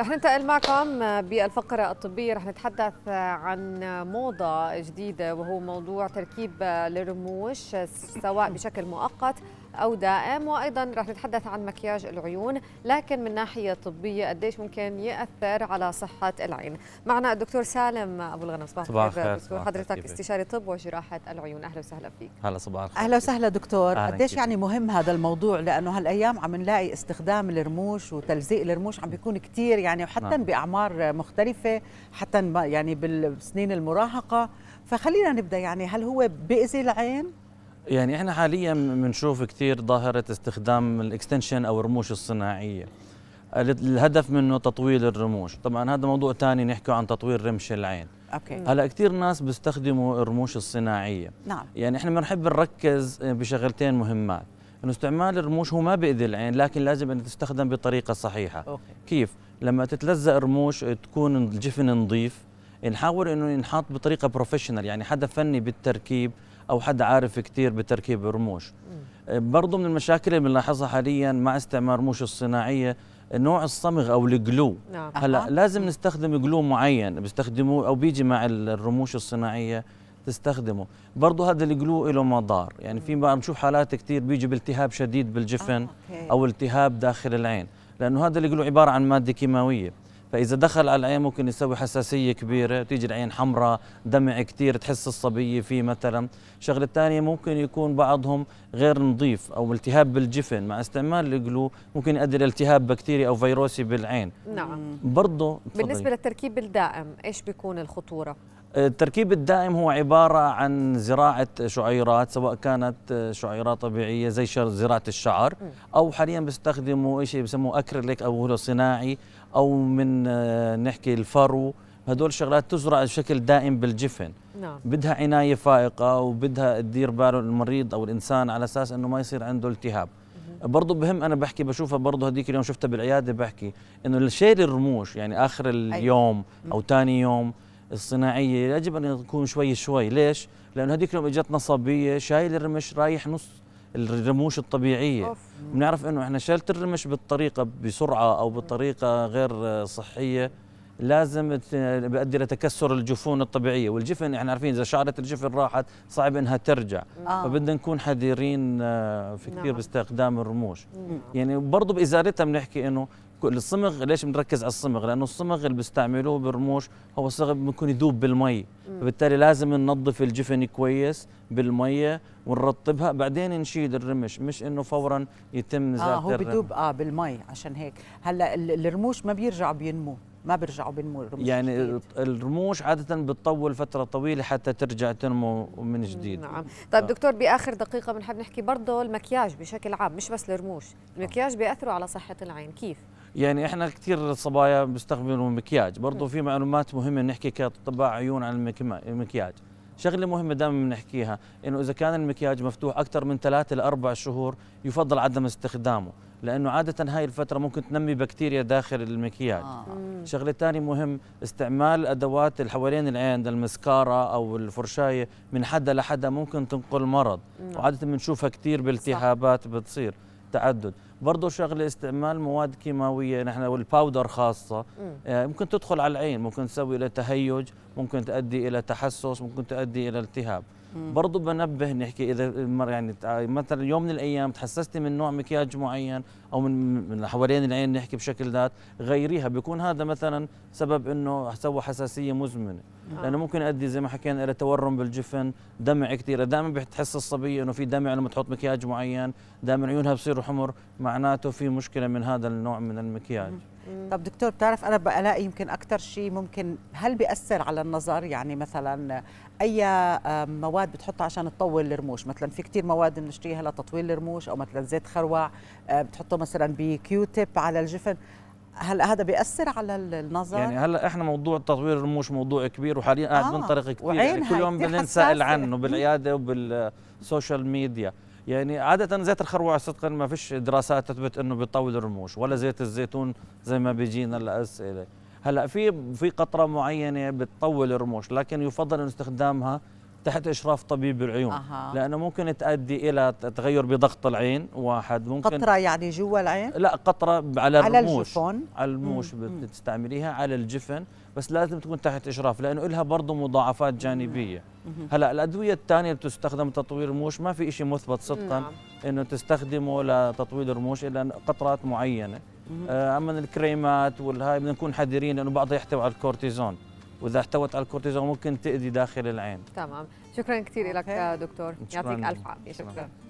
رح ننتقل معكم بالفقرة الطبية رح نتحدث عن موضة جديدة وهو موضوع تركيب الرموش سواء بشكل مؤقت أو دائم وأيضا رح نتحدث عن مكياج العيون لكن من ناحية طبية قديش ممكن يأثر على صحة العين معنا الدكتور سالم أبو الغنم صباح الخير دكتور حضرتك استشاري طب وجراحة العيون أهلا وسهلا فيك هلا صباح الخير أهلا وسهلا دكتور قديش يعني مهم هذا الموضوع لأنه هالأيام عم نلاقي استخدام الرموش وتلزيق الرموش عم بيكون كثير يعني وحتى نعم. بأعمار مختلفة حتى يعني بالسنين المراهقة فخلينا نبدأ يعني هل هو بيأذي العين؟ يعني احنا حاليا بنشوف كثير ظاهره استخدام الاكستنشن او الرموش الصناعيه الهدف منه تطويل الرموش طبعا هذا موضوع ثاني نحكي عن تطوير رمش العين اوكي هلا كثير ناس بيستخدموا الرموش الصناعيه نعم يعني احنا بنحب نركز بشغلتين مهمات انه استعمال الرموش هو ما بيأذي العين لكن لازم ان تستخدم بطريقه صحيحه أوكي. كيف لما تتلزق رموش تكون الجفن نظيف نحاول انه ينحط بطريقه بروفيشنال يعني حدا فني بالتركيب او حد عارف كثير بتركيب الرموش آه، برضه من المشاكل اللي بنلاحظها حاليا مع استعمال رموش الصناعيه نوع الصمغ او الجلو نعم. هلا أه. لازم نستخدم جلو معين بيستخدموه او بيجي مع الرموش الصناعيه تستخدمه برضه هذا الجلو له مضار يعني في بنشوف حالات كثير بيجي بالتهاب شديد بالجفن آه، او التهاب داخل العين لانه هذا الجلو عباره عن ماده كيماويه فاذا دخل على العين ممكن يسوي حساسيه كبيره تيجي العين حمراء دمع كثير تحس الصبيه فيه مثلا الشغله الثانيه ممكن يكون بعضهم غير نظيف او التهاب بالجفن مع استعمال الجلو ممكن يؤدي لالتهاب بكتيري او فيروسي بالعين نعم برضه بالنسبه للتركيب الدائم ايش بيكون الخطوره التركيب الدائم هو عبارة عن زراعة شعيرات سواء كانت شعيرات طبيعية زي زراعة الشعر أو حاليا بيستخدموا شيء بسموه أكريليك أو هو صناعي أو من آه، نحكي الفرو هدول الشغلات تزرع بشكل دائم بالجفن نعم. بدها عناية فائقة وبدها تدير باله المريض أو الإنسان على أساس أنه ما يصير عنده التهاب برضه بهم انا بحكي بشوفها برضه هذيك اليوم شفتها بالعياده بحكي انه شيل الرموش يعني اخر أيوة. اليوم او ثاني يوم الصناعيه يجب ان يكون شوي شوي ليش لانه هذيك لو اجت صبيه شايل الرمش رايح نص الرموش الطبيعيه بنعرف انه احنا شالت الرمش بالطريقه بسرعه او بطريقه غير صحيه لازم بيؤدي لتكسر الجفون الطبيعيه والجفن احنا عارفين اذا شعره الجفن راحت صعب انها ترجع آه. فبدنا نكون حذرين آه، في نعم. كثير نعم. باستخدام الرموش نعم. يعني برضه بازالتها بنحكي انه الصمغ ليش بنركز على الصمغ لانه الصمغ اللي بيستعملوه بالرموش هو صمغ ممكن يذوب بالمي فبالتالي لازم ننظف الجفن كويس بالميه ونرطبها بعدين نشيل الرمش مش انه فورا يتم نزاعه آه هو بدوب اه بالمي عشان هيك هلا الرموش ما بيرجع بينمو ما بيرجعوا بنمو الرموش يعني جديد. الرموش عاده بتطول فتره طويله حتى ترجع تنمو من جديد نعم طيب دكتور باخر دقيقه بنحب نحكي برضه المكياج بشكل عام مش بس الرموش المكياج بياثروا على صحه العين كيف يعني احنا كثير الصبايا بيستخدموا المكياج برضه نعم. في معلومات مهمه نحكي كاطباء عيون عن المكياج شغله مهمه دائما بنحكيها انه اذا كان المكياج مفتوح اكثر من ثلاثة لاربع شهور يفضل عدم استخدامه لانه عاده هاي الفتره ممكن تنمي بكتيريا داخل المكياج آه. شغله ثانيه مهم استعمال ادوات اللي حوالين العين المسكاره او الفرشايه من حدا لحدا ممكن تنقل مرض مم. وعاده بنشوفها كثير بالتهابات بتصير تعدد برضه شغله استعمال مواد كيماويه نحن والباودر خاصه آه، ممكن تدخل على العين ممكن تسوي الى تهيج ممكن تؤدي الى تحسس ممكن تؤدي الى التهاب برضه بنبه نحكي اذا يعني مثلا يوم من الايام تحسستي من نوع مكياج معين او من من حوالين العين نحكي بشكل ذات غيريها بيكون هذا مثلا سبب انه سوى حساسيه مزمنه نعم. لانه ممكن يؤدي زي ما حكينا الى تورم بالجفن دمع كثير دائما بتحس الصبيه انه في دمع لما تحط مكياج معين دائما عيونها بصيروا حمر معناته في مشكله من هذا النوع من المكياج طب دكتور بتعرف انا بلاقي يمكن اكثر شيء ممكن هل بياثر على النظر يعني مثلا اي مواد بتحطها عشان تطول الرموش مثلا في كثير مواد بنشتريها لتطويل الرموش او مثلا زيت خروع آه، بتحطه مثلا بكيو تيب على الجفن هل هذا بيأثر على النظر؟ يعني هلا احنا موضوع تطوير الرموش موضوع كبير وحاليا قاعد آه بنطرق كثير يعني كل يوم بننسأل عنه بالعياده وبالسوشيال ميديا يعني عادة زيت الخروع صدقا ما فيش دراسات تثبت انه بيطول الرموش ولا زيت الزيتون زي ما بيجينا الاسئله هلا في في قطره معينه بتطول الرموش لكن يفضل استخدامها تحت اشراف طبيب العيون أه. لانه ممكن تؤدي الى تغير بضغط العين واحد ممكن قطره يعني جوا العين لا قطره على الرموش على الجفن على الموش بتستعمليها على الجفن بس لازم تكون تحت اشراف لانه لها برضه مضاعفات جانبيه هلا الادويه الثانيه اللي بتستخدم تطوير الرموش ما في شيء مثبت صدقا نعم. انه تستخدمه لتطوير الرموش الا قطرات معينه آه، اما الكريمات والهاي بدنا نكون حذرين لانه بعضها يحتوي على الكورتيزون واذا احتوت على الكورتيزون ممكن تاذي داخل العين تمام شكرا كثير لك دكتور يعطيك الف عافيه شكرا. شكراً.